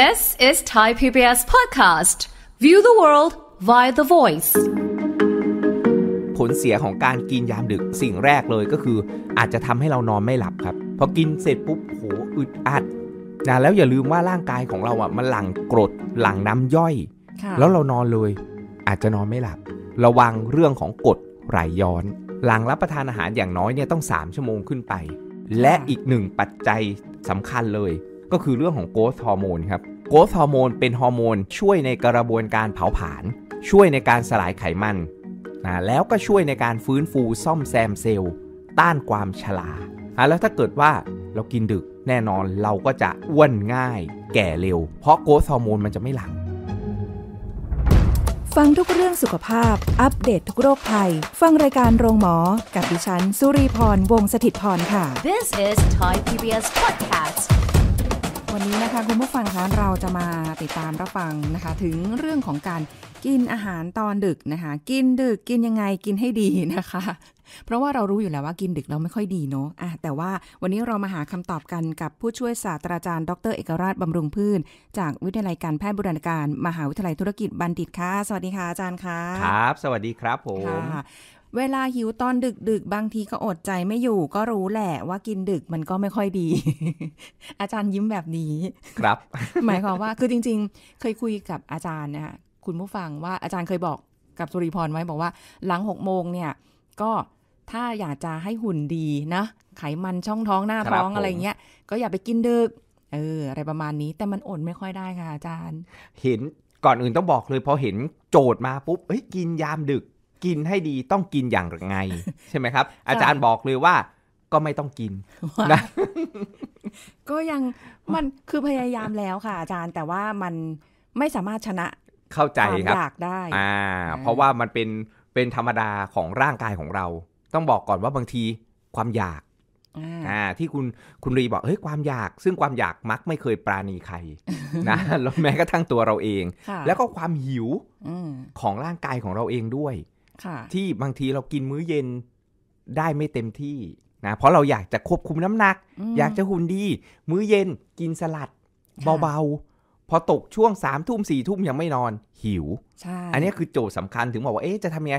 This is Thai PBS podcast. View the world via the voice. ผลเสียของการกินยามดึกสิ่งแรกเลยก็คือ อาจจะทำให้เรานอนไม่หลับครับ พอกินเสร็จปุ๊บโหอึดอัดนะแล้วอย่าลืมว่าร่างกายของเราอ่ะ มันหลั่งกรดหลั่งน้ำย่อย แล้วเรานอนเลย อาจจะนอนไม่หลับ ระวังเรื่องของกรดไหลย้อน หลังรับประทานอาหารอย่างน้อยเนี่ยต้อง 3 ชั่วโมงขึ้นไป และอีกหนึ่งปัจจัยสำคัญเลยก็คือเรื่องของโกสฮอร์โมนครับโกสฮอร์โมนเป็นฮอร์โมนช่วยในกระบวนการเผาผลาญช่วยในการสลายไขมันนะแล้วก็ช่วยในการฟื้นฟูซ่อมแซมเซลล์ต้านความชราอะแล้วถ้าเกิดว่าเรากินดึกแน่นอนเราก็จะอ้วนง่ายแก่เร็ว เพราะโกสฮอร์โมนมันจะไม่หลัง ฟังทุกเรื่องสุขภาพอัปเดตททุกโรคภัย ฟังรายการโรงหมอ กับดิฉันสุรีพรวงศิตพรค่ะ This is Thai PBS Podcast วันนี้นะคะคุณผู้ฟังคะเราจะมาติดตามรับฟังนะคะ ถึงเรื่องของการกินอาหารตอนดึกนะคะ กินดึกกินยังไงกินให้ดีนะคะ เพราะว่าเรารู้อยู่แล้วว่ากินดึกเราไม่ค่อยดีเนาะอ่ะแต่ว่าวันนี้เรามาหาคำตอบกันกับผู้ช่วยศาสตราจารย์ ดรเอกราชบำรุงพืชจากวิทยาลัยการแพทย์บุรณาการมหาวิทยาลัยธุรกิจ บัณฑิตค่ะ สวัสดีค่ะอาจารย์ค่ะครับสวัสดีครับผมเวลาหิวตอนดึกดึกบางทีก็อดใจไม่อยู่ก็รู้แหละว่ากินดึกมันก็ไม่ค่อยดี อาจารย์ยิ้มแบบนี้ ครับ หมายความว่าคือจริงๆ เคยคุยกับอาจารย์นะคะคุณผู้ฟังว่าอาจารย์เคยบอกกับสุริพรไว้บอกว่าหลังหกโมงเนี่ยก็ถ้าอยากจะให้หุ่นดีนะ ไขมันช่องท้องหน้าท้องอะไรเงี้ยก็อย่าไปกินดึกเอออะไรประมาณนี้แต่มันอดไม่ค่อยได้ค่ะอาจารย์ เห็นก่อนอื่นต้องบอกเลยพอเห็นโจทย์มาปุ๊บเฮ้ยกินยามดึกกินให้ดีต้องกินอย่างไงใช่ไหมครับ อาจารย์บอกเลยว่าก็ไม่ต้องกินนะก็ยังมันคือพยายามแล้วค่ะ อาจารย์แต่ว่ามันไม่สามารถชนะเข้าใจครับอยากได้อ่าเพราะว่ามันเป็นเป็นธรรมดาของร่างกายของเรา ต้องบอกก่อนว่าบางทีความอยากอ่าที่คุณคุณรีบอกเฮ้ยความอยาก ซึ่งความอยากมักไม่เคยปราณีใครนะแล้วแม้กระทั่งตัวเราเอง แล้วก็ความหิวของร่างกายของเราเองด้วยที่บางทีเรากินมื้อเย็นได้ไม่เต็มที่นะเพราะเราอยากจะควบคุมน้ำหนัก อยากจะหุ่นดี มื้อเย็นกินสลัด เบาๆ พอตกช่วงสามทุ่มสี่ทุ่มยังไม่นอนหิวอันนี้คือโจทย์สำคัญถึงบอกว่าเอ๊ะจะทำยังไง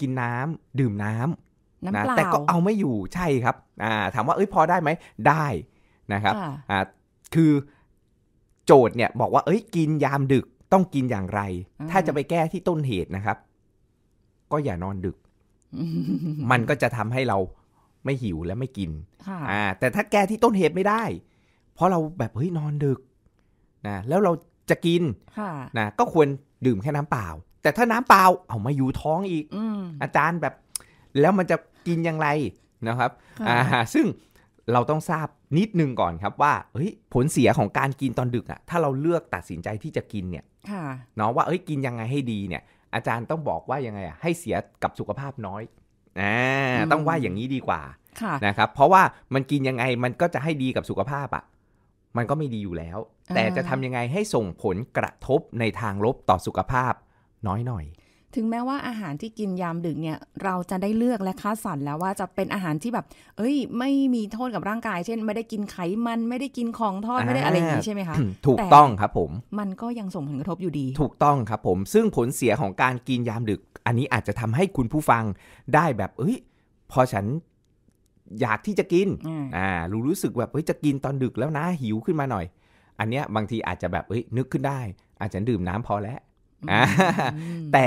กินน้ำดื่มน้ำนะแต่ก็เอาไม่อยู่ใช่ครับอ่าถามว่าเอ้ยพอได้ไหมได้นะครับอ่าคือโจทย์เนี่ยบอกว่าเอ้ยกินยามดึกต้องกินอย่างไร ถ้าจะไปแก้ที่ต้นเหตุนะครับก็อย่านอนดึก มันก็จะทำให้เราไม่หิวและไม่กินอ่าแต่ถ้าแก้ที่ต้นเหตุไม่ได้ เพราะเราแบบเฮ้ยนอนดึกนะ แล้วเราจะกินนะก็ควรดื่มแค่น้ำเปล่า แต่ถ้าน้ำเปล่า เอามาอยู่ท้องอีกออาจารย์แบบแล้วมันจะกินอย่างไรนะครับอ่าซึ่งเราต้องทราบนิดนึงก่อนครับว่าเฮ้ยผลเสียของการกินตอนดึกอะถ้าเราเลือกตัดสินใจที่จะกินเนี่ยเนาะว่าเอ้ยกินยังไงให้ดีเนี่ยอาจารย์ต้องบอกว่ายังไงอ่ะให้เสียกับสุขภาพน้อยอ่าต้องว่าอย่างนี้ดีกว่าะนะครับเพราะว่ามันกินยังไง มันก็จะให้ดีกับสุขภาพอะ่ะมันก็ไม่ดีอยู่แล้ว แต่จะทำยังไงให้ส่งผลกระทบในทางลบต่อสุขภาพน้อยหน่อยถึงแม้ว่าอาหารที่กินยามดึกเนี่ยเราจะได้เลือกและคัดสรรแล้วว่าจะเป็นอาหารที่แบบ เอ้ย ไม่มีโทษกับร่างกาย เช่น ไม่ได้กินไขมันไม่ได้กินของทอดไม่ได้อะไรอย่างนี้ใช่ไหมคะถูกต้องครับผม มันก็ยังส่งผลกระทบอยู่ดี ถูกต้องครับผม ซึ่งผลเสียของการกินยามดึก อันนี้อาจจะทำให้คุณผู้ฟังได้แบบ เอ้ยพอฉันอยากที่จะกินอ่ารู้รู้สึกแบบเฮ้ยจะกินตอนดึกแล้วนะหิวขึ้นมาหน่อย อันเนี้ยบางทีอาจจะแบบเอ้ยนึกขึ้นได้ อาจจะดื่มน้ำพอแล้วแต่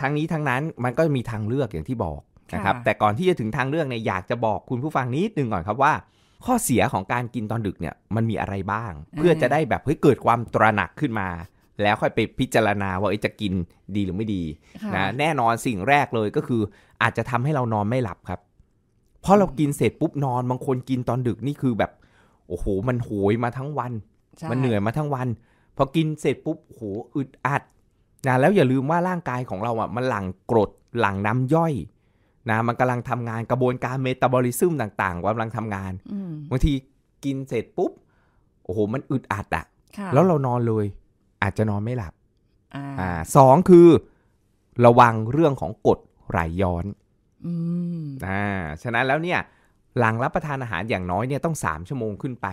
ทั้งนี้ทั้งนั้นมันก็มีทางเลือกอย่างที่บอกนะครับแต่ก่อนที่จะถึงทางเลือกเนี่ยอยากจะบอกคุณผู้ฟังนิดนึงก่อนครับว่าข้อเสียของการกินตอนดึกเนี่ยมันมีอะไรบ้าง เพื่อจะได้แบบเฮ้ยเกิดความตระหนักขึ้นมา แล้วค่อยไปพิจารณาว่าจะกินดีหรือไม่ดีนะแน่นอนสิ่งแรกเลยก็คืออาจจะทำให้เรานอนไม่หลับครับ เพราะเรากินเสร็จปุ๊บนอนบางคนกินตอนดึกนี่คือแบบโอ้โหมันโหยมาทั้งวัน มันเหนื่อยมาทั้งวันพอกินเสร็จปุ๊บ โห อึดอัด นะ แล้วอย่าลืมว่าร่างกายของเราอ่ะ มันหลั่งกรด หลั่งน้ำย่อย นะ มันกำลังทำงาน กระบวนการเมตาบอลิซึมต่างๆกำลังทำงานบางทีกินเสร็จปุ๊บ โอ้โห มันอึดอัดอะแล้วเรานอนเลย อาจจะนอนไม่หลับ อ่าสองคือ ระวังเรื่องของกรดไหลย้อนอ่า ฉะนั้นแล้วเนี่ยหลังรับประทานอาหารอย่างน้อยเนี่ยต้องสามชั่วโมงขึ้นไป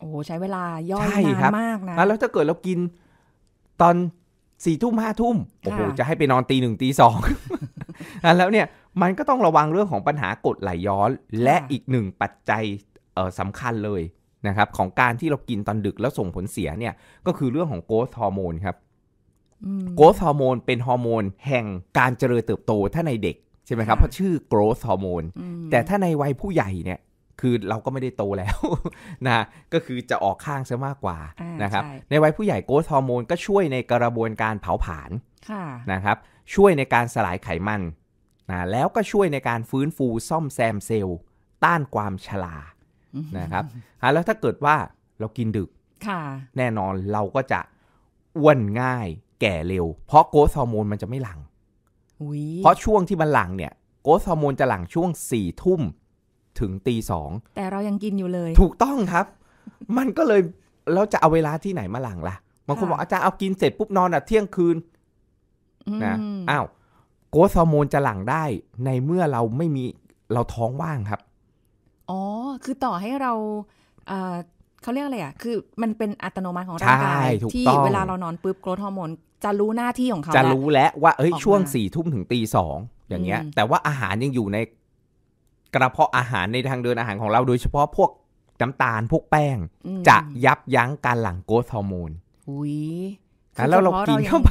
โอ้ใช้เวลาย่อยนานมากนะแล้วถ้าเกิดเรากินตอนสี่ทุ่มห้าทุ่มโอ้โหจะให้ไปนอนตีหนึ่งตีสองแล้วเนี่ย มันก็ต้องระวังเรื่องของปัญหากดไหลย้อน และอีกหนึ่งปัจจัยสำคัญเลยนะครับ ของการที่เรากินตอนดึกแล้วส่งผลเสียเนี่ยก็คือเรื่องของโกรทฮอร์โมนครับโกรทฮอร์โมนเป็นฮอร์โมนแห่งการเจริญเติบโตถ้าในเด็ก ใช่ไหมครับ เพราะชื่อโกรทฮอร์โมนแต่ถ้าในวัยผู้ใหญ่เนี่ยคือเราก็ไม่ได้โตแล้วนะก็คือจะออกข้างซะมากกว่า นะครับในวัยผู้ใหญ่โกรทฮอร์โมนก็ช่วยในกระบวนการเผาผลาญนะครับช่วยในการสลายไขมันนะแล้วก็ช่วยในการฟื้นฟูซ่อมแซมเซลล์ต้านความชรานะครับแล้วถ้าเกิดว่าเรากินดึก แน่นอนเราก็จะอ้วนง่ายแก่เร็ว เพราะโกรทฮอร์โมนมันจะไม่หลังเพราะช่วงที่มันหลังเนี่ยโกรทฮอร์โมนจะหลังช่วงสี่ทุ่มถึงตีสองแต่เรายังกินอยู่เลย ถูกต้องครับ มันก็เลยเราจะเอาเวลาที่ไหนมาหลังล่ะบางคนบอกอาจารย์เอากินเสร็จปุ๊บนอนอ่ะเที่ยงคืนนะอ้าว โกสฮอร์โมนจะหลั่งได้ในเมื่อเราไม่มีเราท้องว่างครับ อ๋อคือต่อให้เราเเขาเรียกอะไรอ่ะ คือมันเป็นอัตโนมัติของร่างกายที่เวลาเรานอนปุ๊บโกรทฮอร์โมนจะรู้หน้าที่ของเขาจะรู้แล้วว่าเอ้ยช่วงสี่ทุ่มถึงตีสองอย่างเงี้ย แต่ว่าอาหารยังอยู่ในกระเพาะอาหารในทางเดินอาหารของเราโดยเฉพาะพวกน้ำตาลพวกแป้งจะยับยั้งการหลั่งโกรทฮอร์โมนอุ้ยแล้วเรากินเข้าไป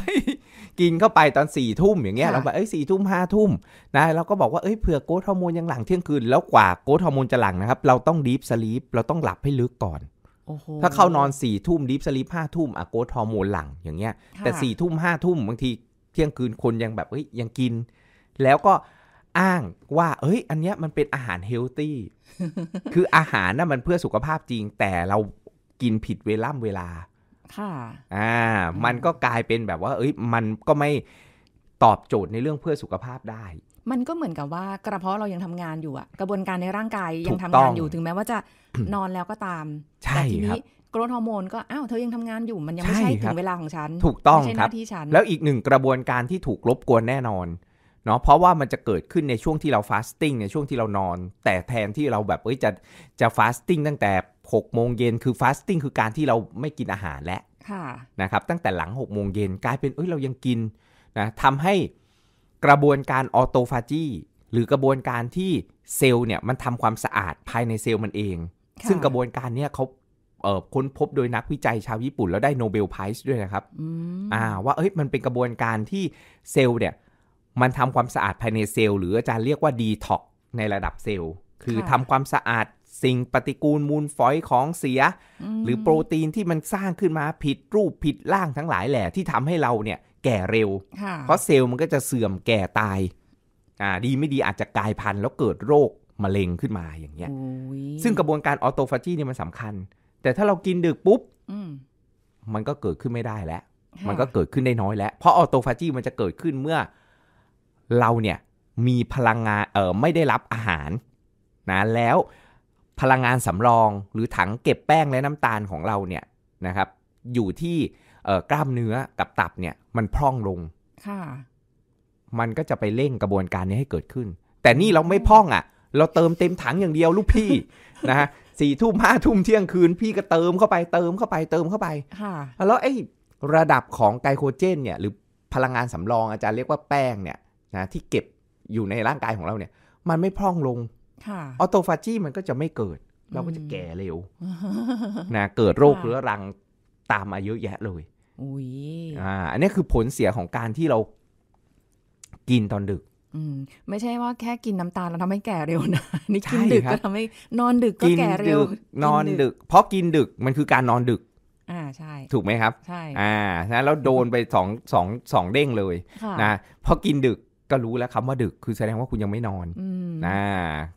กินเข้าไปตอนสี่ทุ่มอย่างเงี้ยเราแบบเอ้ยสี่ทุ่มห้าทุ่มนะเราก็บอกว่าเอ้ยเผื่อโกรทฮอร์โมนยังหลั่งเที่ยงคืนแล้วกว่าโกรทฮอร์โมนจะหลั่งนะครับเราต้องดีฟสลีปเราต้องหลับให้ลึกก่อนถ้าเข้านอนสี่ทุ่มดิฟสลีปห้าทุ่มอะโกรทฮอร์โมนหลั่งอย่างเงี้ยแต่สี่ทุ่มห้าทุ่มบางทีเที่ยงคืนคนยังแบบเอ้ยยังกิน แล้วก็อ้างว่า เอ้ย อันเนี้ยมันเป็นอาหารเฮลตี้คืออาหารน่ะมันเพื่อสุขภาพจริง แต่เรากินผิดเวล่ำเวลาค่ะอ่ามันก็กลายเป็นแบบว่า เอ้ยมันก็ไม่ตอบโจทย์ในเรื่องเพื่อสุขภาพได้ มันก็เหมือนกับว่า กระเพาะเรายังทำงานอยู่อะกระบวนการในร่างกายยังทำงานอยู่ถึงแม้ว่าจะนอนแล้วก็ตามแต่ทีนี้กรดฮอร์โมนก็อ้าวเธอยังทำงานอยู่มันยังไม่ใช่ถึงเวลาของฉันถูกต้องครับแล้วอีกหนึ่งกระบวนการที่ถูกลบกวนแน่นอนเนาะ เพราะว่ามันจะเกิดขึ้นในช่วงที่เราฟาสติ้งในช่วงที่เรานอน แต่แทนที่เราแบบ เอ้ย จะ จะฟาสติ้งตั้งแต่ 6 โมงเย็น คือฟาสติ้งคือการที่เราไม่กินอาหารแล้วนะครับ ตั้งแต่หลัง 6 โมงเย็นกลายเป็นเอ้ยเรายังกินนะทำให้กระบวนการออโตฟาจีหรือกระบวนการที่เซลล์เนี่ยมันทำความสะอาดภายในเซลล์มันเอง ซึ่งกระบวนการเนี่ยเขาเค้นพบโดยนักวิจัยชาวญี่ปุ่น แล้วได้โนเบลไพรส์ด้วยนะครับอ่า ว่า เอ้ย มันเป็นกระบวนการที่เซลล์เนี่ยมันทำความสะอาดภายในเซลล์หรืออาจารย์เรียกว่าดีท็อกในระดับเซลล์ คือทำความสะอาดสิ่งปฏิกูลมูลฝอยของเสีย หรือโปรตีนที่มันสร้างขึ้นมาผิดรูปผิดร่างทั้งหลายแหละ ที่ทำให้เราเนี่ยแก่เร็ว เพราะเซลล์มันก็จะเสื่อมแก่ตาย อ่าดีไม่ดีอาจจะกลายพันธุ์ แล้วเกิดโรคมะเร็งขึ้นมาอย่างเงี้ยซึ่งกระบวนการออโตฟาจีเนี่ยมันสำคัญ แต่ถ้าเรากินดึกปุ๊บมันก็เกิดขึ้นไม่ได้แล้ว มันก็เกิดขึ้นได้น้อยแล้ว เพราะออโตฟาจีมันจะเกิดขึ้นเมื่อเราเนี่ยมีพลังงานเออไม่ได้รับอาหารนะแล้วพลังงานสำรองหรือถังเก็บแป้งและน้ำตาลของเราเนี่ยนะครับ อยู่ที่กล้ามเนื้อกับตับเนี่ยมันพร่องลงค่ะมันก็จะไปเร่งกระบวนการนี้ให้เกิดขึ้น แต่นี่เราไม่พ่องอะ่ะเราเติมเต็มถังอย่างเดียวลูกพี่นะฮะสี่ทุ่มห้าทุ่มเที่ยงคืน พี่ก็เติมเข้าไปเติมเข้าไปเติมเข้าไปค่ะแล้วไอ้ระดับของไกลโคเจนเนี่ยหรือพลังงานสำรองอาจารย์เรียกว่าแป้งเนี่ยนะที่เก็บอยู่ในร่างกายของเราเนี่ย มันไม่พร่องลงออโตฟาจีมันก็จะไม่เกิด เราก็จะแก่เร็วนะเกิดโรคเรื้อรังตามมาเยอะแยะเลยอุ้ยอ่าอันนี้คือผลเสียของการที่เรากินตอนดึก อืมไม่ใช่ว่าแค่กินน้ำตาลเราทำาให้แก่เร็วนะ นี่กินดึกก็ทำให้นอนดึกก็แก่เร็วนอนดึกเพราะกินดึกมันคือการนอนดึก อ่าใช่ ถูกไหมครับใช่อ่าแล้วโดนไปสองสองสองเด้งเลยนะเพราะกินดึกก็รู้แล้วคำว่าดึก คือแสดงว่าคุณยังไม่นอนนะ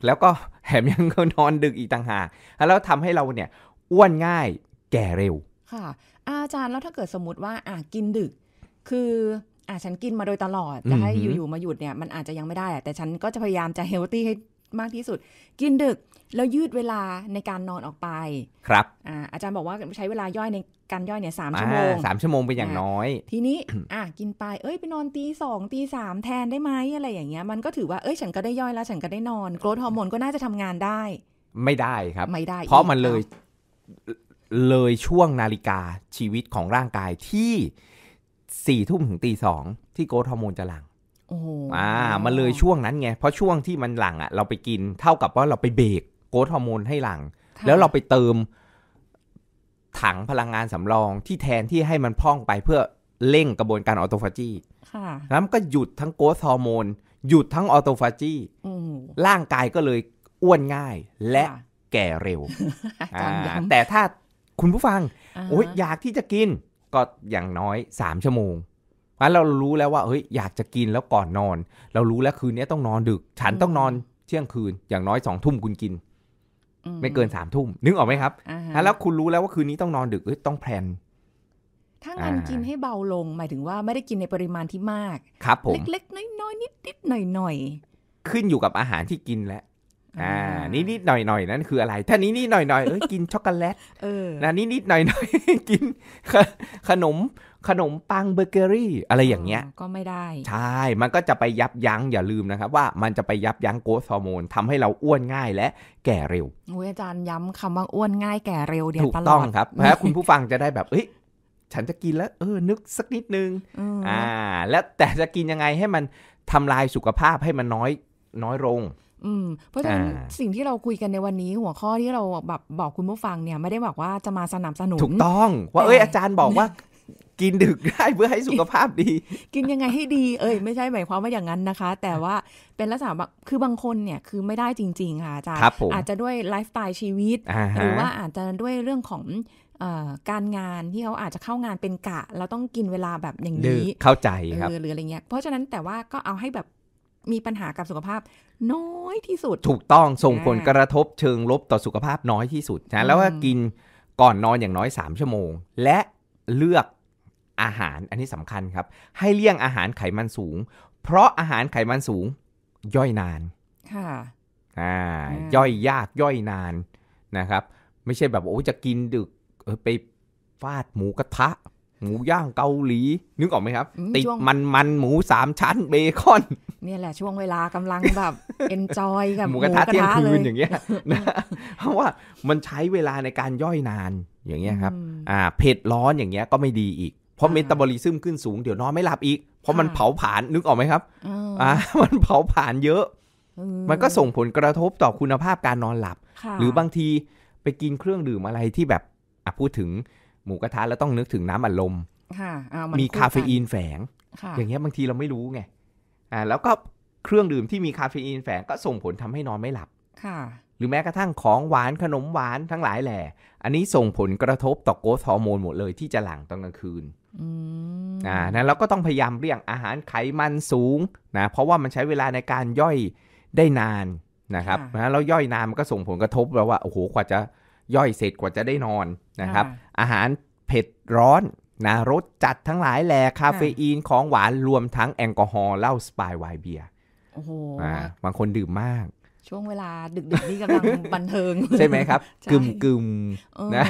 แล้วก็แถมยังนอนดึกอีกต่างหาก แล้วทำให้เราเนี่ยอ้วนง่ายแก่เร็ว ค่ะอาจารย์แล้วถ้าเกิดสมมติว่าอ่ะกินดึก คืออ่ะฉันกินมาโดยตลอดจะให้อยู่ๆมาหยุดเนี่ยมันอาจจะยังไม่ได้ แต่ฉันก็จะพยายามจะเฮลตี้ให้มากที่สุด กินดึกแล้วยืดเวลาในการนอนออกไป ครับ อาจารย์บอกว่าใช้เวลาย่อยในการย่อยเนี่ยสามชั่วโมงสามชั่วโมงเป็นอย่างน้อย ทีนี้อ่ะกินไปเอ้ยไปนอนตีสองตีสามแทนได้ไหมอะไรอย่างเงี้ยมันก็ถือว่าเอ้ยฉันก็ได้ย่อยแล้วฉันก็ได้นอนโกรทฮอร์โมนก็น่าจะทำงานได้ ไม่ได้ครับไม่ได้เพราะมันเลยเลยช่วงนาฬิกาชีวิตของร่างกายที่สี่ทุ่มถึงตีสองที่โกรทฮอร์โมนจะหลังอ่ามันเลยช่วงนั้นไงเพราะช่วงที่มันหลังอ่ะ เราไปกินเท่ากับว่าเราไปเบรกโกรทฮอร์โมนให้หลังแล้วเราไปเติมถังพลังงานสำรองที่แทนที่ให้มันพองไปเพื่อเร่งกระบวนการออโตฟาจีแล้วมันก็หยุดทั้งโกสฮอร์โมน หยุดทั้งออโตฟาจีร่างกายก็เลยอ้วนง่ายและแก่เร็ว แต่ถ้าคุณผู้ฟังโอ้ยอยากที่จะกินก็อย่างน้อยสามชั่วโมง เพราะเรารู้แล้วว่าเฮ้ยอยากจะกินแล้วก่อนนอน เรารู้แล้วคืนนี้ต้องนอนดึก ฉันต้องนอนเที่ยงคืน อย่างน้อยสองทุ่มคุณกินไม่เกินสามทุ่มนึกออกไหมครับแล้วคุณรู้แล้วว่าคืนนี้ต้องนอนดึกต้องแพลน ถ้างานกินให้เบาลงหมายถึงว่าไม่ได้กินในปริมาณที่มากครับผมเล็กๆน้อยๆนิดๆหน่อยๆ ขึ้นอยู่กับอาหารที่กินแล้ว อ่านี่นิดหน่อยหน่อยนั่นคืออะไร ถ้านี้นิดหน่อยหน่อยเอ้ยกินช็อกโกแลตเออนะนี่นิดหน่อยหน่อยกินขนมขนมปังเบเกอรี่ อะไรอย่างเงี้ย ก็ไม่ได้ ใช่ มันก็จะไปยับยั้งอย่าลืมนะครับ ว่ามันจะไปยับยั้งโกรทฮอร์โมนทำให้เราอ้วนง่ายและแก่เร็วอุ้ยอาจารย์ย้ำคำว่าอ้วนง่ายแก่เร็วเดี๋ยวตลอดถูกต้องครับแลรวคุณผู้ฟังจะได้แบบเอ้ยฉันจะกินแล้ว เออนึกสักนิดนึงอ่า แล้วแต่จะกินยังไงให้มันทำลายสุขภาพให้มันน้อยน้อยลงอืมเพราะฉะนั้นสิ่งที่เราคุยกันในวันนี้ หัวข้อที่เราแบบบอกคุณผู้ฟังเนี่ยไม่ได้บอกว่าจะมาสนับสนุนถูกต้อง ว่าเอ้ยอาจารย์บอกว่ากินดึกได้เพื่อให้สุขภาพดี กินยังไงให้ดีเอ้ยไม่ใช่หมายความว่าอย่างนั้นนะคะ แต่ว่าเป็นลักษณะคือบางคนเนี่ยคือไม่ได้จริงๆค่ะอาจารย์อาจจะด้วยไลฟ์สไตล์ชีวิตหรือว่าอาจจะด้วยเรื่องของการงานที่เขาอาจจะเข้างานเป็นกะเราต้องกินเวลาแบบอย่างนี้เข้าใจครับหรืออะไรเงี้ยเพราะฉะนั้นแต่ว่าก็เอาให้แบบมีปัญหากับสุขภาพน้อยที่สุด ถูกต้องส่งผลกระทบเชิงลบต่อสุขภาพน้อยที่สุดนะแล้วก็กินก่อนนอนอย่างน้อย3ชั่วโมงและเลือกอาหารอันนี้สำคัญครับ ให้เลี่ยงอาหารไขมันสูง เพราะอาหารไขมันสูงย่อยนาน ค่ะอ่าย่อยยากย่อยนานนะครับ ไม่ใช่แบบโอ้จะกินดึกไปฟาดหมูกระทะหมูย่างเกาหลี นึกออกไหมครับติดมันมันหมูสามชั้นเบคอนเนี่ยแหละ ช่วงเวลากำลังแบบเอนจอยกับหมูกระทะเที่ยงคืนอย่างเงี้ยนะเพราะว่ามันใช้เวลาในการย่อยนานอย่างเงี้ยครับ อ่าเผ็ดร้อนอย่างเงี้ยก็ไม่ดีอีกพราะเมตาบอลิซึมขึ้นสูงเดี๋ยวนอนไม่หลับอีกเพราะมันเผาผลาญนึกออกไหมครับอ่ามันเผาผลาญเยอะ มันก็ส่งผลกระทบต่อคุณภาพการนอนหลับ หรือบางทีไปกินเครื่องดื่มอะไรที่แบบอพูดถึงหมูกระทะแล้วต้องนึกถึงน้ำอัดลมมีคาเฟอีนแฝง อย่างเงี้ยบางทีเราไม่รู้ไงอ่าแล้วก็เครื่องดื่มที่มีคาเฟอีนแฝงก็ส่งผลทำให้นอนไม่หลับค่ะหรือแม้กระทั่งของหวานขนมหวานทั้งหลายแหล่ อันนี้ส่งผลกระทบต่อโกรทฮอร์โมนหมดเลย ที่จะหลั่งตอนกลางคืนอ่านะเราก็ต้องพยายามเลี่ยงอาหารไขมันสูงนะ เพราะว่ามันใช้เวลาในการย่อยได้นานนะครับนะแล้วย่อยนานมันก็ส่งผลกระทบแล้วว่า โอ้โห กว่าจะย่อยเสร็จกว่าจะได้นอนนะครับ อาหารเผ็ดร้อนนะ รสจัดทั้งหลายแหล่คาเฟอีน ของหวาน รวมทั้งแอลกอฮอล์ เหล้าสปายไวน์เบียร์ โอ้โหบางคนดื่มมาก ช่วงเวลา ดึก ๆ นี่กำลังบันเทิงใช่ไหมครับกึมกึมนะ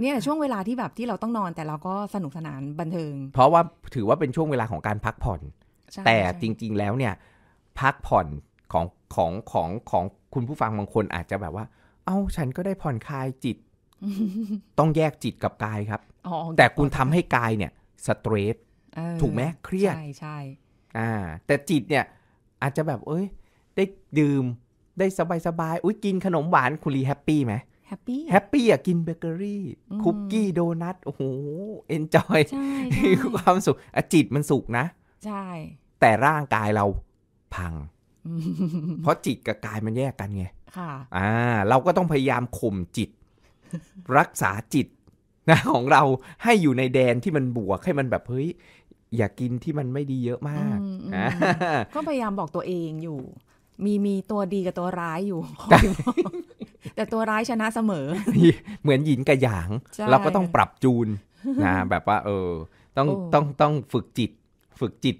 เนี่ยช่วงเวลาที่แบบที่เราต้องนอนแต่เราก็สนุกสนานบันเทิง เพราะว่าถือว่าเป็นช่วงเวลาของการพักผ่อน แต่จริงๆแล้วเนี่ย พักผ่อนของของของของคุณผู้ฟังบางคน อาจจะแบบว่า เอ้าฉันก็ได้ผ่อนคลายจิต ต้องแยกจิตกับกายครับแต่คุณทำให้กายเนี่ยสเตรสถูกไหมเครียดใช่ใช่่า แต่จิตเนี่ยอาจจะแบบเอ้ย ได้ดื่มได้สบายสบายอุ้ยกินขนมหวานคุณรีแฮปปี้ไหมแฮปปี้แฮปปี้อ่ะกินเบเกอรี่ คุกกี้โดนัทโอ้โห เอนจอยความสุขอจิตมันสุขนะ ใช่ แต่ร่างกายเราพังเพราะจิตกับกายมันแยกกันไงค่ะอ่าเราก็ต้องพยายามข่มจิต รักษาจิตนะ ของเราให้อยู่ในแดนที่มันบวกให้มันแบบ เฮ้ย อย่ากินที่มันไม่ดีเยอะมากก็พยายามบอกตัวเองอยู่ มีมีตัวดีกับตัวร้ายอยู่แต่ตัวร้ายชนะเสมอ เหมือนหยินกับหยาง เราก็ต้องปรับจูนนะแบบว่าเออต้องต้องต้องฝึกจิตฝึกจิต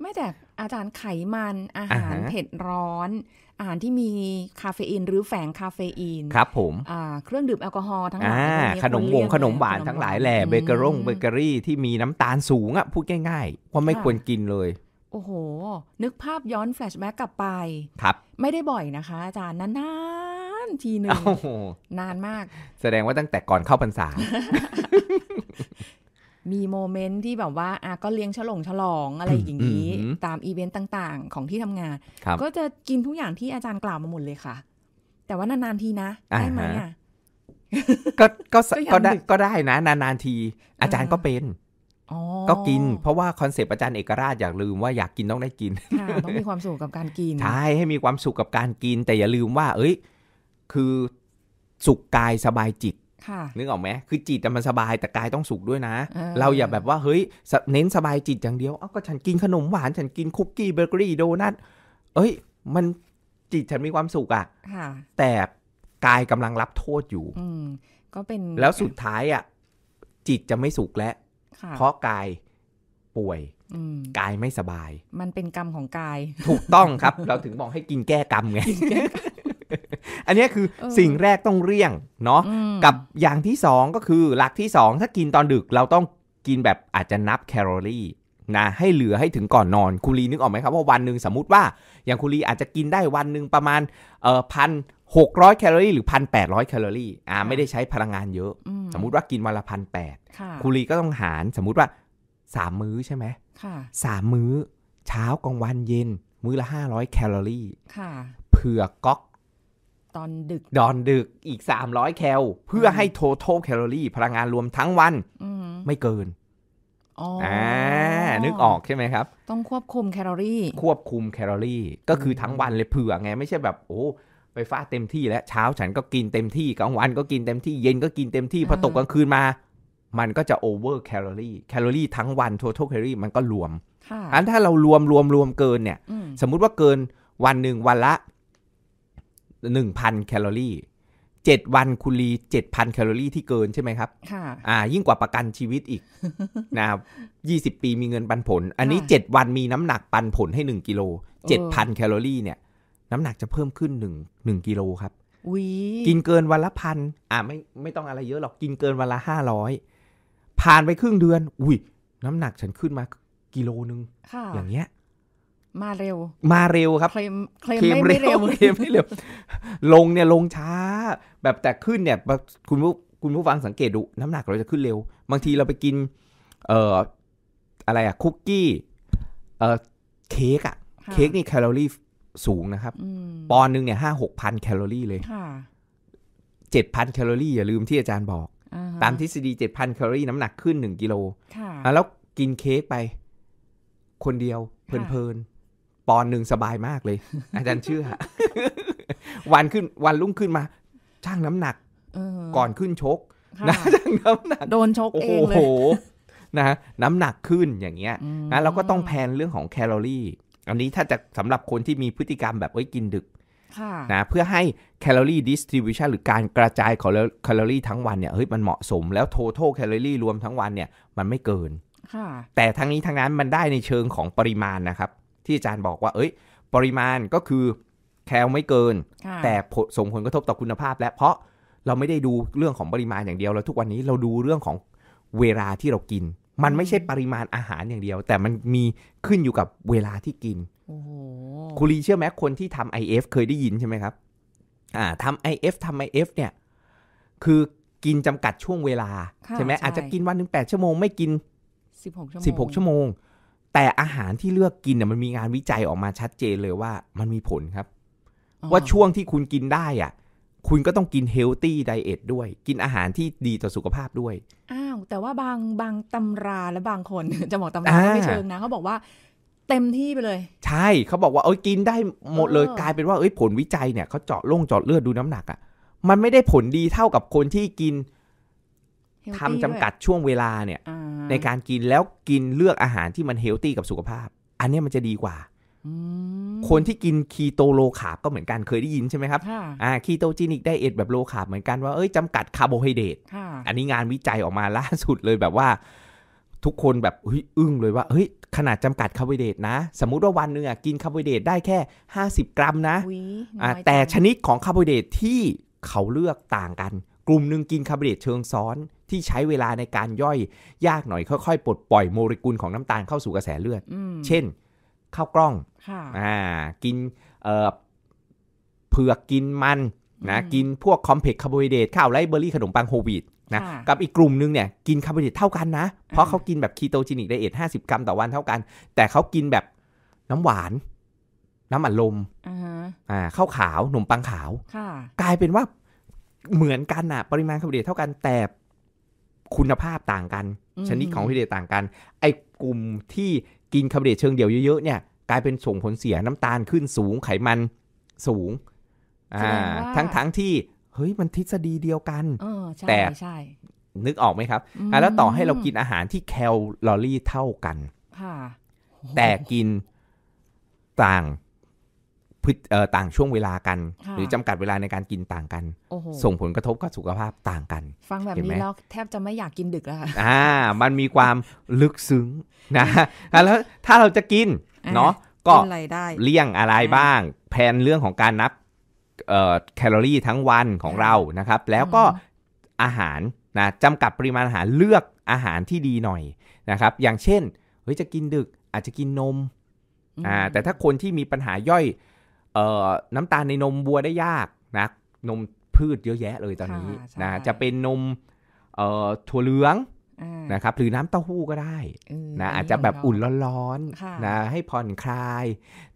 ไม่แต่อาจารย์ไขมัน อาหารเผ็ดร้อน อาหารที่มีคาเฟอีน หรือแฝงคาเฟอีน ครับผมเครื่องดื่มแอลกอฮอล์ทั้งหลายขนมวงขนมหวานทั้งหลายแหล่เบเกอรงเบเกอรี่ที่มีน้ำตาลสูงอ่ะพูดง่ายๆ ว่าไม่ควรกินเลย โอ้โห นึกภาพย้อนแฟลชแบ็กกลับไป ครับไม่ได้บ่อยนะคะ อาจารย์นานทีหนึ่งนานมากแสดงว่าตั้งแต่ก่อนเข้าพรรษา มีโมเมนต์ที่แบบว่า อ่ะก็เลี้ยงฉลองฉลอง อะไรอย่างนี้ ตามอีเวนต์ต่างๆ ของที่ทำงาน ก็จะกินทุกอย่างที่อาจารย์กล่าวมาหมดเลยค่ะ แต่ว่านานๆทีนะได้ไหมอ่ะก็ก็ก็ได้ก็ได้นะ นานๆที อาจารย์ก็เป็นก็กินเพราะว่าคอนเซปต์อาจารย์เอกราชอยากลืมว่าอยากกินต้องได้กินต้องมีความสุขกับการกินใช่ให้มีความสุขกับการกิน แต่อย่าลืมว่า เอ้ยคือสุขกายสบายจิตนึกออกไหมคือจิตมันสบายแต่กายต้องสุขด้วยนะ เราอย่าแบบว่าเฮ้ย เน้นสบายจิตอย่างเดียวเอ้าก็ฉันกินขนมหวาน ฉันกินคุกกี้เบเกอรี่โดนัทเอ้ยมันจิตฉันมีความสุขอะ่ะแต่กายกำลังรับโทษอยู่ก็เป็นแล้วสุดท้ายอะ่ะจิตจะไม่สุขแล้วเพราะกายป่วยกายไม่สบาย มันเป็นกรรมของกาย ถูกต้องครับ เราถึงบอกให้กินแก้กรรมไงอันนี้คือ สิ่งแรกต้องเรี่ยงเนาะกับอย่างที่สองก็คือ หลักที่สองถ้ากินตอนดึกเราต้องกินแบบอาจจะนับแคลอรี่นะให้เหลือให้ถึงก่อนนอนคุรีนึกออกไหมครับว่าวันหนึ่งสมมติว่าอย่างคุรีอาจจะกินได้วันหนึ่งประมาณเอ่อพันหกร้อยแคลอรี่หรือพันแปดร้อยแคลอรี่อ่าไม่ได้ใช้พลังงานเยอะสมมุติว่ากินวันละพันแปดคุรีก็ต้องหารสมมุติว่าสามมื้อใช่ไหมสามมื้อ เช้ากลางวันเย็นมื้อละห้าร้อยแคลอรี่เผื่อก๊อกตอนดึกดอนดึกอีก 300 แคลเพื่อให้ total แคลอรี่พลังงานรวมทั้งวันไม่เกินออานึกออกใช่ไหมครับ ต้องควบคุมแคลอรี่ ควบคุมแคลอรี่ ก็คือทั้งวันเลยเผื่อไง ไม่ใช่แบบโอ้ไปฟ้าเต็มที่แล้วเช้าฉันก็กินเต็มที่ กลางวันก็กินเต็มที่เย็นก็กินเต็มที่พอตกกลางคืนมา มันก็จะโอเวอร์แคลอรี่แคลอรี่ทั้งวันทั้งแคลอรี่มันก็รวมอันถ้าเรารวมรวมรวมเกินเนี่ย สมมุติว่าเกินวันหนึ่งวันละ1,000แคลอรี่เจ็ดวันคุณรีเจ็ดพันแคลอรี่ที่เกินใช่ไหมครับ ค่ะ อ่า ยิ่งกว่าประกันชีวิตอีกนะครับยี่สิบปีมีเงินปันผล อันนี้เจ็ดวันมีน้ำหนักปันผลให้หนึ่งกิโลเจ็ดพันแคลอรี่เนี่ย น้ำหนักจะเพิ่มขึ้นหนึ่งหนึ่งกิโลครับ กินเกินวันละพันอ่าไม่ไม่ต้องอะไรเยอะหรอก กินเกินวันละห้าร้อย ผ่านไปครึ่งเดือน อุ้ยน้ำหนักฉันขึ้นมากิโลนึงค่ะอย่างเงี้ยมาเร็ว มาเร็วครับเคลมเคลมไม่เร็ว เคลมไม่เร็ว ลงเนี่ยลงช้า แบบแต่ขึ้นเนี่ยคุณผู้คุณผู้ฟังสังเกตดู น้ำหนักเราจะขึ้นเร็ว บางทีเราไปกิน เอ่ออะไรอะคุกกี้เอ่อเค้กอะเค้กนี่แคลอรี่สูงนะครับปอนหนึ่งเนี่ยห้าหกพันแคลอรี่เลยเจ็ดพันแคลอรี่อย่าลืมที่อาจารย์บอก ตามทฤษฎีเจ็ดพันแคลอรี่น้ำหนักขึ้นหนึ่งกิโลแล้วกินเค้กไปคนเดียวเพลินอนหนึ่งสบายมากเลย อาจารย์เชื่อ วันขึ้นวันรุ่งขึ้นมาช่างน้ำหนักก่อนขึ้นชกนะช่างน้ำหนักโดนชกเองเลยนะน้ำหนักขึ้นอย่างเงี้ยนะเราก็ต้องแพนเรื่องของแคลอรี่อันนี้ถ้าจะสำหรับคนที่มีพฤติกรรมแบบเอ้ย กินดึกนะเพื่อให้แคลอรี่ดิสทริบิชันหรือการกระจายของแคลอรี่ทั้งวันเนี่ยเฮ้ยมันเหมาะสมแล้วทัทัแคลอรี่รวมทั้งวันเนี่ย มันไม่เกินแต่ทั้งนี้ทั้งนั้นมันได้ในเชิงของปริมาณนะครับที่อาจารย์บอกว่าเอ้ยปริมาณก็คือแคลไม่เกิน แต่ส่งผลกระทบต่อคุณภาพ และเพราะเราไม่ได้ดูเรื่องของปริมาณอย่างเดียว แล้วทุกวันนี้เราดูเรื่องของเวลาที่เรากิน มันไม่ใช่ปริมาณอาหารอย่างเดียว แต่มันมีขึ้นอยู่กับเวลาที่กินคุรีเชื่อไหมคนที่ทำ IF เคยได้ยินใช่ไหมครับอ่าทำ IF ทา IF เนี่ยคือกินจำกัดช่วงเวลาใช่ไหมอาจจะกินวันหนึ่งแปดชั่วโมง ไม่กินสิบหกชั่วโมงแต่อาหารที่เลือกกินเนี่ยมันมีงานวิจัยออกมาชัดเจนเลยว่ามันมีผลครับ ว่าช่วงที่คุณกินได้อ่ะคุณก็ต้องกินเฮลตี้ไดเอทด้วย กินอาหารที่ดีต่อสุขภาพด้วย อ้าวแต่ว่าบางบางตำราและบางคนจะบอกตำราไม่เชิงนะเขาบอกว่าเต็มที่ไปเลย ใช่เขาบอกว่าเอ้ยกินได้หมดเลยกลายเป็นว่า เอ้ยผลวิจัยเนี่ยเขาเจาะลงเจาะเลือดดูน้ำหนักอ่ะมันไม่ได้ผลดีเท่ากับคนที่กินทำจำกัดช่วงเวลาเนี่ยในการกินแล้วกินเลือกอาหารที่มันเฮลตี้กับสุขภาพ อันนี้มันจะดีกว่าคนที่กินคีโตโลคาร์บก็เหมือนกันเคยได้ยินใช่ไหมครับอ่าคีโตจินิกไดเอทแบบโลคาร์บเหมือนกันว่าเอ้ยจำกัดคาร์โบไฮเดรตอันนี้งานวิจัยออกมาล่าสุดเลยแบบว่า ทุกคนแบบอึ้งเลยว่าเฮ้ย ขนาดจำกัดคาร์โบไฮเดรตนะ สมมุติว่าวันหนึ่งอ่ะกินคาร์โบไฮเดรตได้แค่ 50 กรัมนะอ่าแต่ชนิดของคาร์โบไฮเดรตที่เขาเลือกต่างกันกลุ่มหนึ่งกินคาร์โบไฮเดรตเชิงซ้อนที่ใช้เวลาในการย่อยยากหน่อยค่อยๆปลดปล่อยโมเลกุลของน้ำตาลเข้าสู่กระแสเลือด เช่นข้าวกล้องอ่ากินเผือกกินมันนะกินพวกคอมเพล็กซ์คาร์โบไฮเดรตข้าวไรเบอรี่ขนมปังโฮวีตนะกับอีกกลุ่มนึงเนี่ย กินคาร์โบไฮเดรตเท่ากันนะ เพราะเขากินแบบคีโตจินิกไดเอทห้าสิบกรัมต่อวันเท่ากัน แต่เขากินแบบน้ำหวาน น้ำอัดลมอ่าข้าวขาวขนมปังขาวกลายเป็นว่าเหมือนกันอะปริมาณคาร์โบไฮเดรตเท่ากันแต่คุณภาพต่างกัน ชนิดของคาร์โบไฮเดรตต่างกัน ไอ้กลุ่มที่กินคาร์โบไฮเดรตเชิงเดี่ยวเยอะๆเนี่ย กลายเป็นส่งผลเสียน้ำตาลขึ้นสูง ไขมันสูงอ่าทั้งๆทที่ เฮ้ยมันทฤษฎีเดียวกัน แต่นึกออกไหมครับอแล้วต่อให้เรากินอาหารที่แคลอรี่เท่ากัน แต่กินต่างพต่างช่วงเวลากัน หรือจำกัดเวลาในการกินต่างกัน ส่งผลกระทบกับสุขภาพต่างกัน ฟังแบบนี้แล้วแทบจะไม่อยากกินดึกแล้วค่ะอ่ามันมีความลึกซึ้งนะแล้วถ้าเราจะกินเนาะก็เลี่ยงอะไรบ้างแผนเรื่องของการนับแคลอรี่ทั้งวันของเรานะครับ แล้วก็อาหารนะจำกัดปริมาณอาหารเลือกอาหารที่ดีหน่อยนะครับ อย่างเช่นเฮ้ยจะกินดึกอาจจะกินนมอ่าแต่ถ้าคนที่มีปัญหาย่อยเอ่อน้ำตาลในนมบัวได้ยากนะนมพืชเยอะแยะเลยตอนนี้นะจะเป็นนมเอ่อถั่วเหลืองนะครับหรือน้ำเต้าหู้ก็ได้นะอาจจะแบบอุ่นร้อนๆนะให้ผ่อนคลาย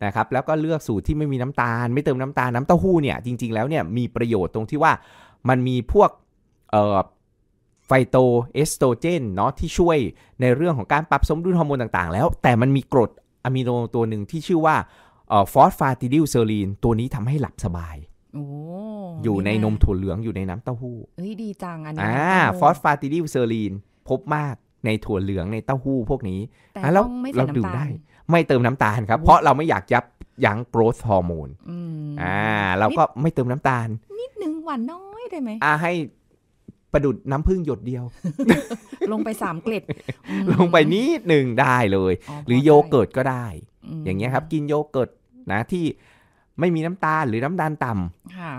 นะครับแล้วก็เลือกสูตรที่ไม่มีน้ำตาลไม่เติมน้ำตาลน้ำเต้าหู้เนี่ยจริง ๆแล้วเนี่ยมีประโยชน์ตรงที่ว่ามันมีพวกเอ่อไฟโตเอสโตรเจนเนาะที่ช่วยในเรื่องของการปรับสมดุลฮอร์โมนต่างๆ แล้ว แต่มันมีกรดอะมิโนตัวหนึ่งที่ชื่อว่าฟอสฟาติดิลเซอรีนตัวนี้ทำให้หลับสบาย อยู่ในนมถั่วเหลืองอยู่ในน้ำเต้าหู้เฮ้ยดีจังอันนี้ฟอสฟาติดิลเซอรีนพบมากในถั่วเหลืองในเต้าหู้พวกนี้แต่วเราดื่มได้ไม่เติมน้ำตาลครับ เพราะเราไม่อยากยับยั้งโกรทฮอร์โมนอ่า เราก็ไม่เติมน้ำตาล นิดนึงหวานน้อยได้ไหมอ่าให้ประดุดน้ำพึ่งหยดเดียว ลงไปสามเกล็ด ลงไปนิดหนึ่งได้เลย หรือโยเกิร์ตก็ได้ อย่างเงี้ยครับกินโยเกิร์ตนะที่ไม่มีน้ำตาลหรือน้ำตาลต่ำค่ะ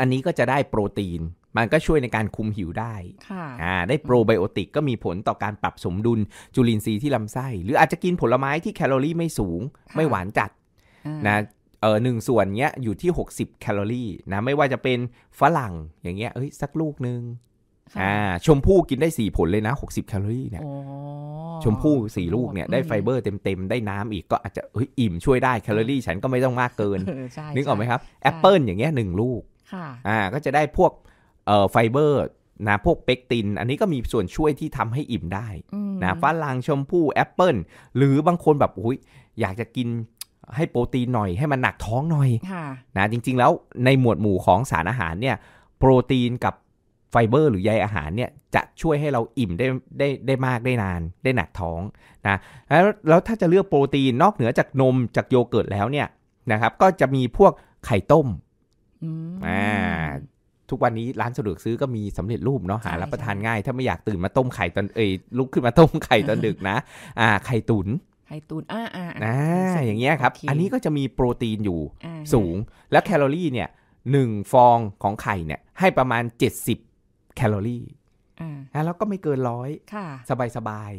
อันนี้ก็จะได้โปรตีน มันก็ช่วยในการคุมหิวได้ ค่ะได้โปรไบโอติกก็มีผลต่อการปรับสมดุลจุลินทรีย์ที่ลำไส้ หรืออาจจะกินผลไม้ที่แคลอรี่ไม่สูง ไม่หวานจัดนะเออหนึ่งส่วนเนี้ยอยู่ที่ 60 แคลอรี่นะไม่ว่าจะเป็นฝรั่งอย่างเงี้ยเอ้ยสักลูกหนึ่งอ่าชมพู่กินได้ 4 ผลเลยนะ 60แคลอรี่เนี่ยชมพู่สี่ลูกเนี่ยได้ไฟเบอร์เต็มเต็มได้น้ำอีกก็อาจจะอิ่มช่วยได้แคลอรี่ฉันก็ไม่ต้องมากเกินนึกออกไหมครับแอปเปิลอย่างเงี้ยหนึ่งลูกอ่าก็จะได้พวกเอ่อไฟเบอร์นะพวกเปกตินอันนี้ก็มีส่วนช่วยที่ทำให้อิ่มได้นะฝรั่งชมพู่แอปเปิลหรือบางคนแบบอุ้ยอยากจะกินให้โปรตีนหน่อย ให้มันหนักท้องหน่อยนะจริง ๆ แล้วในหมวดหมู่ของสารอาหารเนี่ยโปรตีนกับไฟเบอร์หรือใยอาหารเนี่ยจะช่วยให้เราอิ่มได้ได้ได้มากได้นานได้หนักท้องนะแล้วแล้วถ้าจะเลือกโปรตีนนอกเหนือจากนมจากโยเกิร์ตแล้วเนี่ยนะครับก็จะมีพวกไข่ต้มอ่าทุกวันนี้ร้านสะดวกซื้อก็มีสำเร็จรูปเนาะหา รับประทานง่ายถ้าไม่อยากตื่นมาต้มไข่ตอนเอ้ยลุกขึ้นมาต้มไข่ตอนดึกนะ อ่าไข่ตุ๋นไข่ตุ๋นอ่าอ่าอ่าอย่างเงี้ยครับ อันนี้ก็จะมีโปรตีนอยู่สูงและแคลอรี่เนี่ยหนึ่งฟองของไข่เนี่ยให้ประมาณ 70แคลอรี่นะแล้วก็ไม่เกินร้อยสบายสบาย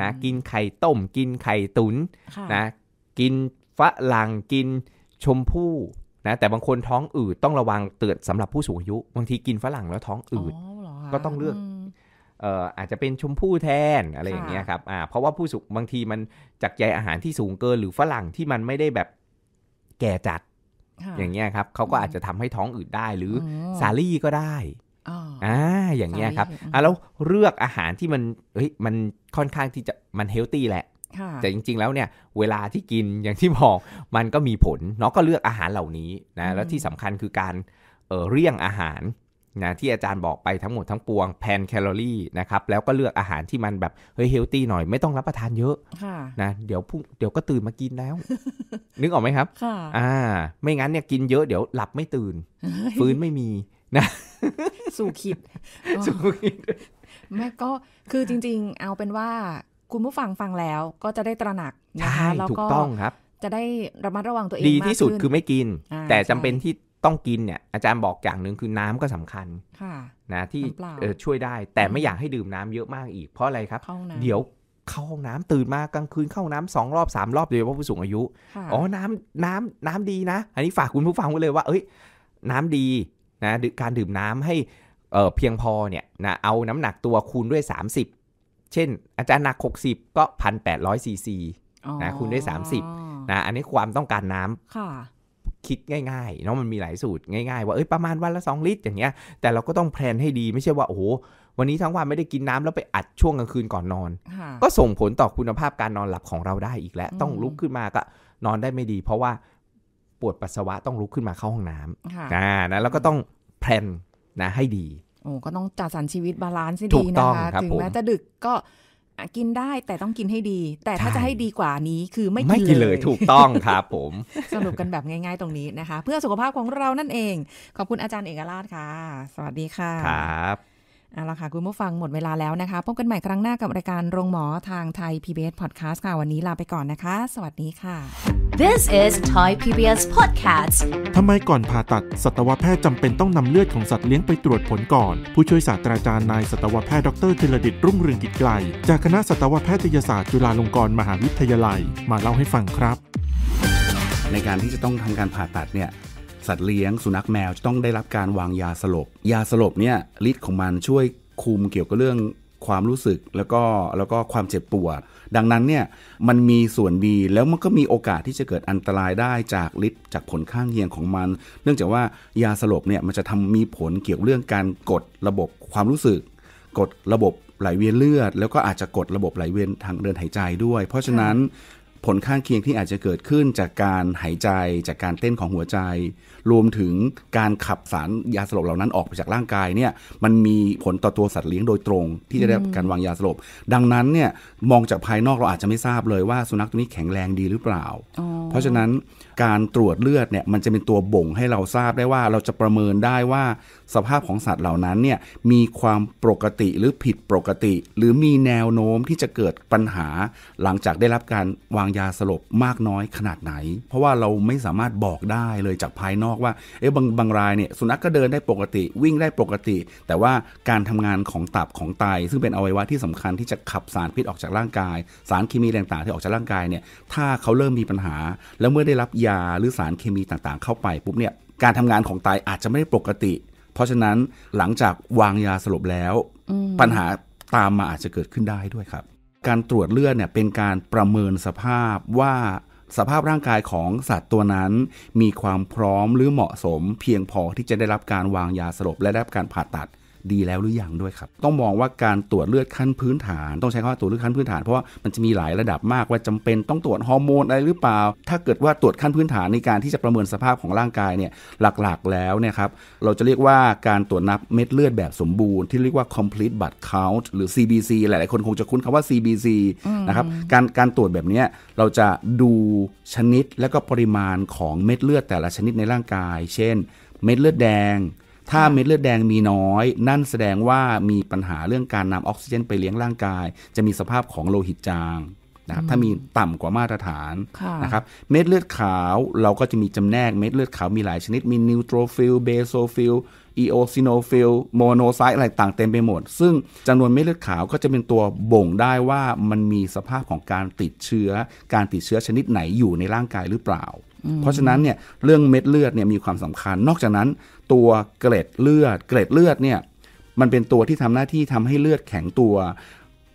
นะกินไข่ต้มกินไข่ตุนนะกินฝรั่งกินชมพู่นะแต่บางคนท้องอืดต้องระวังเตือนสำหรับผู้สูงอายุ บางทีกินฝรั่งแล้วท้องอืดก็ต้องเลือกเอ่ออาจจะเป็นชมพู่แทนอะไรอย่างเงี้ยครับอ่าเพราะว่าผู้สูงบางทีมันจากใยอาหารที่สูงเกิน หรือฝรั่งที่มันไม่ได้แบบแก่จัด อย่างเงี้ยครับเขาก็อาจจะทำให้ท้องอืดได้ หรือสาลี่ก็ได้อ่าอย่างเงี้ยครับอ่ะแล้วเลือกอาหารที่มัน เฮ้ย มันค่อนข้างที่จะมันเฮลตี้แหละ แต่จริงๆแล้วเนี่ย เวลาที่กินอย่างที่บอกมันก็มีผลเนาะก็เลือกอาหารเหล่านี้นะ แล้วที่สำคัญคือการเออเรี่ยงอาหารนะที่อาจารย์บอกไปทั้งหมดทั้งปวงแพนแคลอรี่นะครับ แล้วก็เลือกอาหารที่มันแบบเฮ้ยเฮลตี้หน่อยไม่ต้องรับประทานเยอะะนะเดี๋ยวพุ่งเดี๋ยวก็ตื่นมากินแล้วนึกออกไหมครับอ่า ไม่งั้นเนี่ยกินเยอะเดี๋ยวหลับไม่ตื่นฟื้นไม่มีนะสู่ขิด สู่ขิดแม่ก็คือจริง ๆ เอาเป็นว่าคุณผู้ฟังฟังแล้วก็จะได้ตระหนักนะคะแล้วก็ต้องครับจะได้ระมัดระวังตัวเองดีที่สุดคือไม่กิน แต่จำเป็นที่ต้องกินเนี่ยอาจารย์บอกอย่างหนึ่งคือน้ำก็สำคัญ ค่ะ นะ ที่ช่วยได้แต่ไม่อยากให้ดื่มน้ำเยอะมากอีกเพราะอะไรครับเดี๋ยวเข้าห้องน้ำตื่นมากลางคืนเข้าน้ำสองรอบสามรอบโดยเฉพาะผู้สูงอายุอ๋อน้ำน้ำ น้ำดีนะ อันนี้ฝากคุณผู้ฟังไว้เลยว่า เอ้ยน้ำดีนะการดื่มน้ำให้เพียงพอเนี่ยนะเอาน้ำหนักตัวคูณด้วย 30 เช่น อาจารย์หนัก 60 ก็พันแปดร้อยซีซีนะคูณด้วย 30นะอันนี้ความต้องการน้ำค่ะคิดง่ายๆเนาะมันมีหลายสูตรง่ายๆว่า เอ้ยประมาณวันละ2ลิตรอย่างเงี้ยแต่เราก็ต้องแพลนให้ดีไม่ใช่ว่าโอ้โหวันนี้ทั้งวันไม่ได้กินน้ำแล้วไปอัดช่วงกลางคืนก่อนนอน ก็ส่งผลต่อคุณภาพการนอนหลับของเราได้อีกแล้ว ต้องลุกขึ้นมาก็นอนได้ไม่ดี เพราะว่าปวดปัสสาวะต้องลุกขึ้นมาเข้าห้องน้ำอ่านะแล้วก็ต้องแพลนนะให้ดี โอ้ ก็ต้องจัดสรรชีวิตบาลานซ์ให้ดีนะคะถึงแม้จะดึกก็กินได้แต่ต้องกินให้ดี แต่ถ้าจะให้ดีกว่านี้ คือไม่กินเลยถูกต้องครับผม สรุปกันแบบง่ายๆตรงนี้นะคะ เพื่อสุขภาพของเรานั่นเอง ขอบคุณอาจารย์เอกราชค่ะ สวัสดีค่ะ ครับเอาละค่ะคุณผู้ฟังหมดเวลาแล้วนะคะ พบกันใหม่ครั้งหน้ากับ รายการโรงหมอทางไทย PBS Podcast ค่ะ วันนี้ลาไปก่อนนะคะ สวัสดีค่ะ This is Thai PBS Podcast ทำไมก่อนผ่าตัดสัตวแพทย์จำเป็นต้องนำเลือดของสัตว์เลี้ยงไปตรวจผลก่อน ผู้ช่วยศาสตราจารย์นายสัตวแพทย์ดรธีรดิตรุ่งเรืองกิจไกล จากคณะสัตวแพทยศาสตร์จุฬาลงกรณ์มหาวิทยาลัย มาเล่าให้ฟังครับ ในการที่จะต้องทำการผ่าตัดเนี่ยสัตว์เลี้ยงสุนัขแมวจะต้องได้รับการวางยาสลบยาสลบเนี่ยฤทธิ์ของมันช่วยคุมเกี่ยวกับเรื่อง ความรู้สึกแล้วก็แล้วก็ความเจ็บปวดดังนั้นเนี่ยมันมีส่วนดีแล้วมันก็มีโอกาสที่จะเกิดอันตรายได้จากฤทธิ์จากผลข้างเคียงของมัน เนื่องจากว่ายาสลบเนี่ยมันจะทำมีผลเกี่ยวเรื่องการกดระบบความรู้สึก กดระบบไหลเวียนเลือด แล้วก็อาจจะกดระบบไหลเวียนทางเดินหายใจด้วย เพราะฉะนั้นผลข้างเคียงที่อาจจะเกิดขึ้นจากการหายใจจากการเต้นของหัวใจ รวมถึงการขับสารยาสลบเหล่านั้นออกไปจากร่างกายเนี่ย มันมีผลต่อตัวสัตว์เลี้ยงโดยตรง ที่จะได้รับการวางยาสลบดังนั้นเนี่ยมองจากภายนอกเราอาจจะไม่ทราบเลยว่า สุนัขตัวนี้แข็งแรงดีหรือเปล่า เพราะฉะนั้นการตรวจเลือดเนี่ยมันจะเป็นตัวบ่งให้เราทราบได้ว่าเราจะประเมินได้ว่าสภาพของสัตว์เหล่านั้นเนี่ยมีความปกติหรือผิดปกติ หรือมีแนวโน้มที่จะเกิดปัญหา หลังจากได้รับการวางยาสลบมากน้อยขนาดไหน เพราะว่าเราไม่สามารถบอกได้เลยจากภายนอกว่า เอ๊ะบางบางรายเนี่ยสุนัขกก็เดินได้ปกติวิ่งได้ปกติ แต่ว่าการทำงานของตับของไตซึ่งเป็นอวัยวะที่สำคัญที่จะขับสารพิษออกจากร่างกาย สารเคมีต่างๆที่ออกจากร่างกายเนี่ยถ้าเขาเริ่มมีปัญหาแล้วเมื่อได้รับยาหรือสารเคมีต่างๆ เข้าไปปุ๊บเนี่ยการทำงานของไตอาจจะไม่ได้ปกติ เพราะฉะนั้นหลังจากวางยาสลบแล้ว ปัญหาตามมาอาจจะเกิดขึ้นได้ด้วยครับ การตรวจเลือดเนี่ยเป็นการประเมินสภาพว่าสภาพร่างกายของสัตว์ตัวนั้น มีความพร้อมหรือเหมาะสมเพียงพอที่จะได้รับการวางยาสลบและได้รับการผ่าตัดดีแล้วหรือยังด้วยครับ ต้องมองว่าการตรวจเลือดขั้นพื้นฐาน ต้องใช้คำว่าตรวจเลือดขั้นพื้นฐานเพราะว่ามันจะมีหลายระดับมากว่าจำเป็นต้องตรวจฮอร์โมนอะไรหรือเปล่า ถ้าเกิดว่าตรวจขั้นพื้นฐานในการที่จะประเมินสภาพของร่างกายเนี่ยหลักๆแล้วเนี่ยครับเราจะเรียกว่าการตรวจนับเม็ดเลือดแบบสมบูรณ์ ที่เรียกว่า complete blood count หรือ CBC หลาย ๆคนคงจะคุ้นคำว่า CBC นะครับการการตรวจแบบนี้เราจะดูชนิดและก็ปริมาณของเม็ดเลือดแต่ละชนิดในร่างกาย เช่นเม็ดเลือดแดงถ้าเม็ดเลือดแดงมีน้อย นั่นแสดงว่ามีปัญหาเรื่องการนำออกซิเจนไปเลี้ยงร่างกาย จะมีสภาพของโลหิตจางนะครับถ้ามีต่ำกว่ามาตรฐานนะครับเม็ดเลือดขาวเราก็จะมีจำแนกเม็ดเลือดขาวมีหลายชนิดมีนิวโตรฟิลเบโซฟิลอีโอซิโนฟิลโมโนไซต์อะไรต่างเต็มไปหมด ซึ่งจำนวนเม็ดเลือดขาวก็จะเป็นตัวบ่งได้ว่ามันมีสภาพของการติดเชื้อ การติดเชื้อชนิดไหนอยู่ในร่างกายหรือเปล่า เพราะฉะนั้นเนี่ยเรื่องเม็ดเลือดเนี่ยมีความสำคัญ นอกจากนั้นตัวเกล็ดเลือด เกล็ดเลือดเนี่ยมันเป็นตัวที่ทำหน้าที่ทำให้เลือดแข็งตัว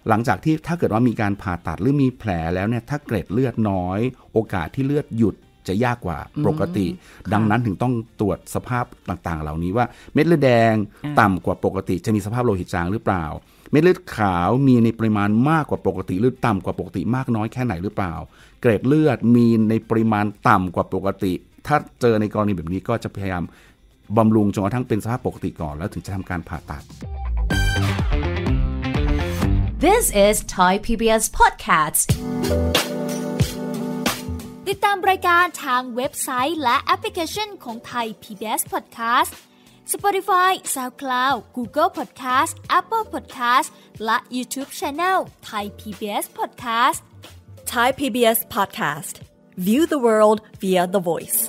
หลังจากที่ถ้าเกิดว่ามีการผ่าตัดหรือมีแผลแล้วเนี่ยถ้าเกล็ดเลือดน้อย โอกาสที่เลือดหยุดจะยากกว่าปกติ ดังนั้นถึงต้องตรวจสภาพต่างๆ เหล่านี้ว่าเม็ดเลือดแดงต่ำกว่าปกติ จะมีสภาพโลหิตจางหรือเปล่า เม็ดเลือดขาว มีในปริมาณมากกว่าปกติ หรือต่ำกว่าปกติมากน้อยแค่ไหนหรือเปล่า เกล็ดเลือดมีในปริมาณต่ำกว่าปกติ ถ้าเจอในกรณีแบบนี้ก็จะพยายามบำรุงจนกระทั่งเป็นสภาพปกติก่อน แล้วถึงจะทำการผ่าตัด This is Thai PBS Podcast ติดตามรายการทางเว็บไซต์และแอปพลิเคชันของ Thai PBS Podcast Spotify, SoundCloud, Google Podcast, Apple Podcast และ YouTube Channel Thai PBS Podcast Thai PBS Podcast View the world via the voice